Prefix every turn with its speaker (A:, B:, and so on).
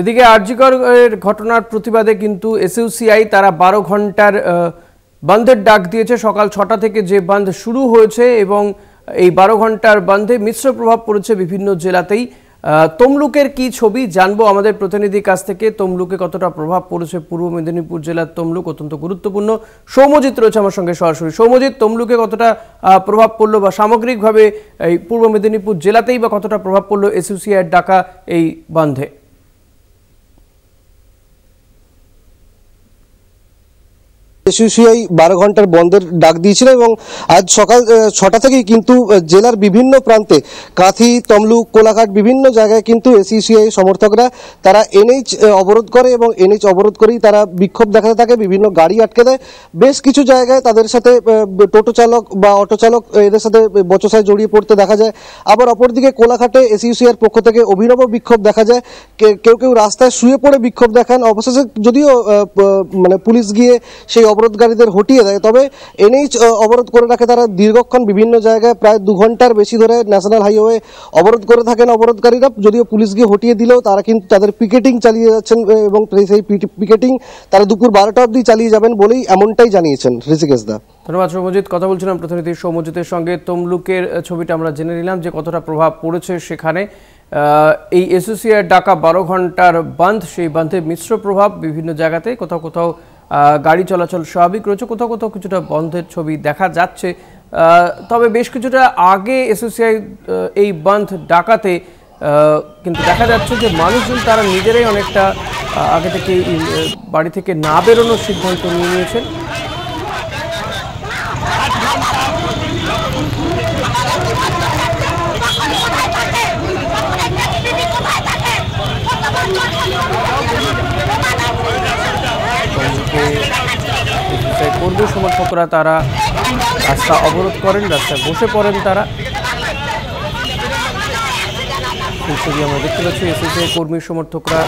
A: এদিকে আরজিকরের ঘটনার প্রতিবাদে কিন্তু এসইউসিআই তারা বারো ঘন্টার বন্ধের ডাক দিয়েছে সকাল ছটা থেকে যে বন্ধ শুরু হয়েছে এবং এই বারো ঘন্টার বন্ধে মিশ্র প্রভাব পড়েছে বিভিন্ন জেলাতেই তমলুকের কি ছবি জানবো আমাদের প্রতিনিধির কাছ থেকে তমলুকে কতটা প্রভাব পড়েছে পূর্ব মেদিনীপুর জেলার তমলুক অত্যন্ত গুরুত্বপূর্ণ সৌমজিৎ রয়েছে আমার সঙ্গে সরাসরি সৌমজিৎ তমলুকে কতটা প্রভাব পড়লো বা সামগ্রিকভাবে এই পূর্ব মেদিনীপুর জেলাতেই বা কতটা প্রভাব পড়লো এসইউসিআইয়ের ডাকা এই বন্ধে
B: এসিসিআই বারো ঘন্টার বন্ধের ডাক দিয়েছিল এবং আজ সকাল ছটা থেকেই কিন্তু জেলার বিভিন্ন প্রান্তে কাঁথি তমলুক কোলাঘাট বিভিন্ন জায়গায় কিন্তু এসিসিআই সমর্থকরা তারা এনএইচ অবরোধ করে এবং এনএইচ অবরোধ করেই তারা বিক্ষোভ দেখাতে থাকে বিভিন্ন গাড়ি আটকে দেয় বেশ কিছু জায়গায় তাদের সাথে টোটো চালক বা অটো চালক এদের সাথে বচসায় জড়িয়ে পড়তে দেখা যায় আবার অপরদিকে কোলাঘাটে এসিউসিআর পক্ষ থেকে অভিনব বিক্ষোভ দেখা যায় কেউ কেউ রাস্তায় শুয়ে পড়ে বিক্ষোভ দেখান অবশেষে যদিও মানে পুলিশ গিয়ে সেই অবরোধকারীদের হটিয়ে দেয় তবে এনএইচ অবরোধ করে রাখে তারা দীর্ঘক্ষণ বিভিন্ন জায়গায় প্রায় দু ঘন্টার বেশি ধরে ন্যাশনাল হাইওয়ে অবরোধ করে থাকেন অবরোধকারীরা যদিও পুলিশ গিয়ে হটিয়ে দিলেও তারা কিন্তু তাদের পিকেটিং চালিয়ে যাচ্ছেন এবং সেই পিকেটিং তারা দুপুর বারোটা অবধি চালিয়ে যাবেন বলেই এমনটাই জানিয়েছেন ঋষিকেশ দা
A: ধন্যবাদ সৌমজিৎ কথা বলছিলাম প্রতিনিধি সৌমজিতের সঙ্গে তমলুকের ছবিটা আমরা জেনে নিলাম যে কতটা প্রভাব পড়েছে সেখানে এই এসোসিয়ার ডাকা বারো ঘন্টার বাঁধ সেই বান্ধের মিশ্র প্রভাব বিভিন্ন জায়গাতে কোথাও কোথাও গাড়ি চলাচল স্বাভাবিক রয়েছে কোথাও কোথাও কিছুটা বন্ধের ছবি দেখা যাচ্ছে তবে বেশ কিছুটা আগে এসএসসিআই এই বন্ধ ডাকাতে কিন্তু দেখা যাচ্ছে যে মানুষজন তারা নিজেরাই অনেকটা আগে থেকে বাড়ি থেকে না বেরোনোর সিদ্ধান্ত নিয়ে নিয়েছেন কর্মী সমর্থকরা তারা রাস্তা অবরোধ করেন রাস্তায় বসে পড়েন তারা ছবি আমরা দেখতে পাচ্ছি এসএসএ কর্মী সমর্থকরা